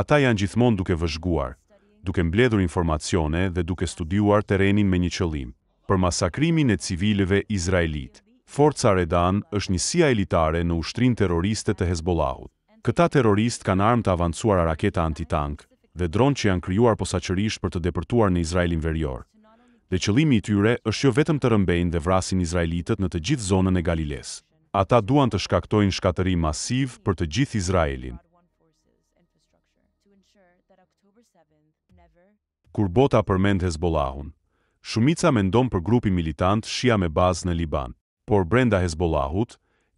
Ata janë gjithmonë duke vëzhguar, duke mbledhur informacione dhe duke studiuar terenin me një qëllim. Për masakrimin e civilëve Izraelit, Forca Redan është një sija elitare në ushtrin terroriste të Hezbollahut. Këta terrorist kanë armë të avancuar a raketa antitank dhe dronë që janë kryuar posaqërisht për të depërtuar në Izraelin verjor. Dhe qëllimi i tyre është jo vetëm të rëmbejnë dhe vrasin Izraelitet në të gjithë zonën e Galiles. Ata duan të shkaktojnë shkaterim masiv për të gjithë Izraelin. kur bota përmend Hezbollahun. Shumica mendon për grupin militant Shia me bazë në Liban, por brenda Hezbollahut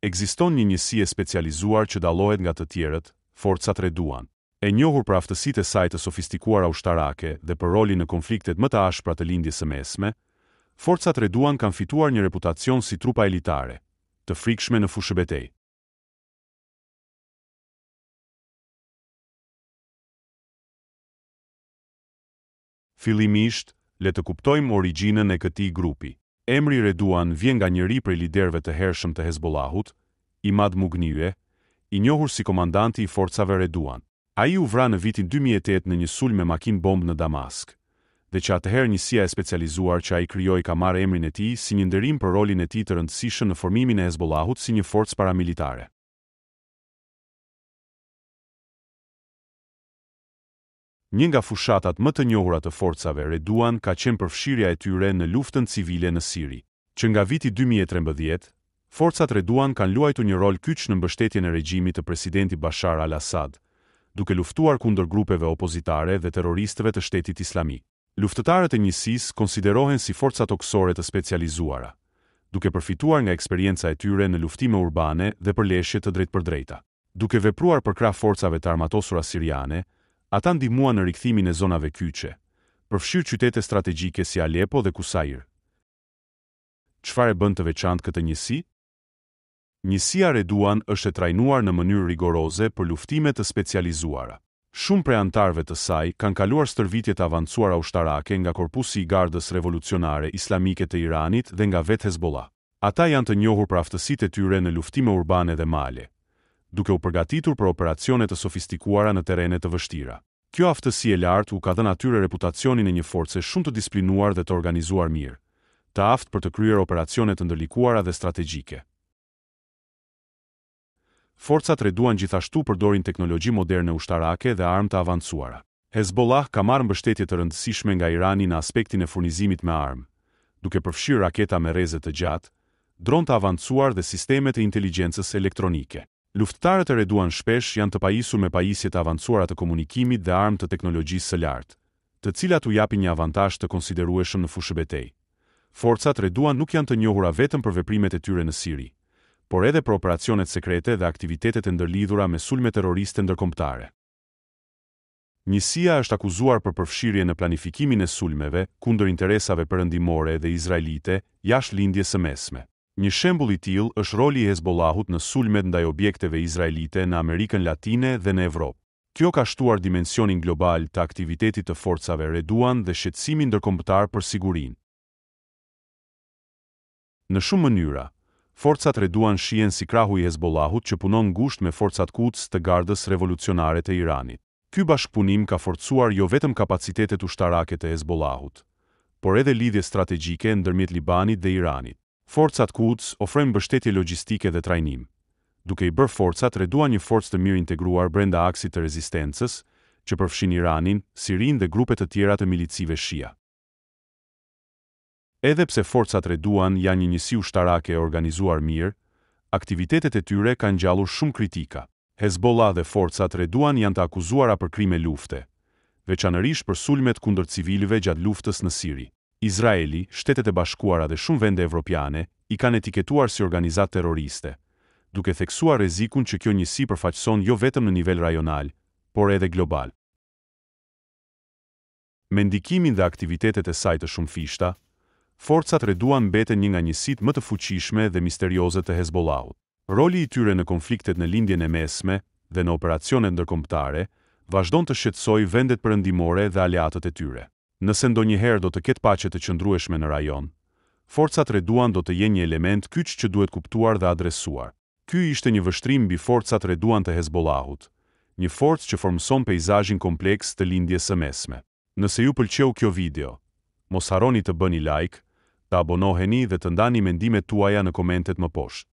ekziston një njësi e specializuar që dallohet nga të tjerët, forcat reduan. E njohur për aftësitë e saj të sofistikuara ushtarake dhe për rolin në konfliktet më të ashpra të lindjes së mesme, forcat reduan kanë fituar një reputacion si trupa elitare, të frikshme në fushë betejë. Fillimisht, le të kuptojmë origjinën e këtij grupi. Emri Reduan vjen nga njëri prej liderëve të hershëm të Hezbollahut, Imad Mugniye, i njohur si komandanti i forcave Reduan. Ai u vra në vitin 2008 në një sulm me makin bombë në Damask dhe që atëherë njësia e specializuar që a i kryoj ka marë emrin e ti si një ndërim për rolin e ti të rëndësishën në formimin e Hezbollahut si një forcë paramilitare. një nga fushatat më të njohura të forcave Reduan ka qenë përfshirja e tyre në luftën civile në Siri, që nga viti 2013, forcat Reduan kanë luajtu një rol kyç në mbështetjen e regjimit të presidenti Bashar al-Assad, duke luftuar kundër grupeve opozitare dhe terroristëve të shtetit islamik. Luftëtarët e njësis konsiderohen si forcat oksore të specializuara, duke përfituar nga eksperienca e tyre në luftime urbane dhe përleshje të drejt për drejta. Duke vepruar për forcave të armatosura siriane, ata ndihmuan në rikthimin e zonave kyçe, përfshirë qytete strategjike si Aleppo dhe Kusair. Çfarë bën të veçantë këtë njësi? Njësia Reduan është e trajnuar në mënyrë rigoroze për luftime të specializuara. Shumë prej antarëve të saj kanë kaluar stërvitje të avancuara ushtarake nga korpusi i Gardës Revolucionare Islamike të Iranit dhe nga vetë Hezbollah. Ata janë të njohur për aftësitë e tyre në luftime urbane dhe male, duke u përgatitur për operacione të sofistikuara në terrene të vështira. Kjo aftësi e lartë u ka dhënë atyre reputacionin e një force shumë të disiplinuar dhe të organizuar mirë, të aftë për të kryer operacione të ndërlikuara dhe strategjike. Forcat reduan gjithashtu përdorin teknologji moderne ushtarake dhe armë të avancuara. Hezbollah ka marrë mbështetje të rëndësishme nga Irani në aspektin e furnizimit me armë, duke përfshirë raketa me rrezë të gjatë, dronë të avancuar dhe sisteme të inteligjencës elektronike. Luftëtarët e reduan shpesh janë të pajisur me pajisjet avancuara të komunikimit dhe armë të teknologjisë së lartë, të cilat u japin një avantazh të konsiderueshëm në fushë betej. Forcat reduan nuk janë të njohura vetëm për veprimet e tyre në Siri, por edhe për operacionet sekrete dhe aktivitetet e ndërlidhura me sulme terroriste ndërkombëtare. Njësia është akuzuar për përfshirje në planifikimin e sulmeve kundër interesave përëndimore dhe izraelite jashtë lindjes së mesme. Një shembull i tillë është roli i Hezbollahut në sulmet ndaj objekteve izraelite në Amerikën Latine dhe në Evropë. Kjo ka shtuar dimensionin global të aktivitetit të forcave Reduan dhe shqetësimin ndërkombëtar për sigurinë. Në shumë mënyra, forcat Reduan shihen si krahu i Hezbollahut që punon ngushtë me forcat Quds të Gardës Revolucionare të Iranit. Ky bashkëpunim ka forcuar jo vetëm kapacitetet ushtarake të Hezbollahut, por edhe lidhje strategjike ndërmjet Libanit dhe Iranit. Forcat Quds ofrojnë mbështetje logjistike dhe trajnim, duke i bërë forcat reduan një forcë të mirë integruar brenda aksit të rezistencës, që përfshin Iranin, Sirin dhe grupet të tjera të milicive shia. Edhe pse forcat reduan janë një njësi ushtarake e organizuar mirë, aktivitetet e tyre kanë gjallur shumë kritika. Hezbollah dhe forcat reduan janë të akuzuara për krime lufte, veçanërish për sulmet kundër civilve gjatë luftës në Siri. Izraeli, shtetet e bashkuara dhe shumë vende evropiane i kanë etiketuar si organizatë terroriste, duke theksuar rrezikun që kjo njësi përfaqëson jo vetëm në nivel rajonal, por edhe global. Me ndikimin dhe aktivitetet e saj të shumëfishta, forcat reduan mbeten një nga njësitë më të fuqishme dhe misterioze të Hezbollahut. Roli i tyre në konfliktet në lindjen e mesme dhe në operacionet ndërkombëtare vazhdon të shqetësojë vendet perëndimore dhe aleatët e tyre nëse ndonjëherë do të ketë paqe të qëndrueshme në rajon. Forcat reduan do të jenë një element kyç që duhet kuptuar dhe adresuar. Ky ishte një vështrim mbi forcat reduan të Hezbollahut, një forcë që formson peizazhin kompleks të lindjes së mesme. Nëse ju pëlqeu kjo video, mos harroni të bëni like, të abonoheni dhe të ndani mendimet tuaja në komentet më poshtë.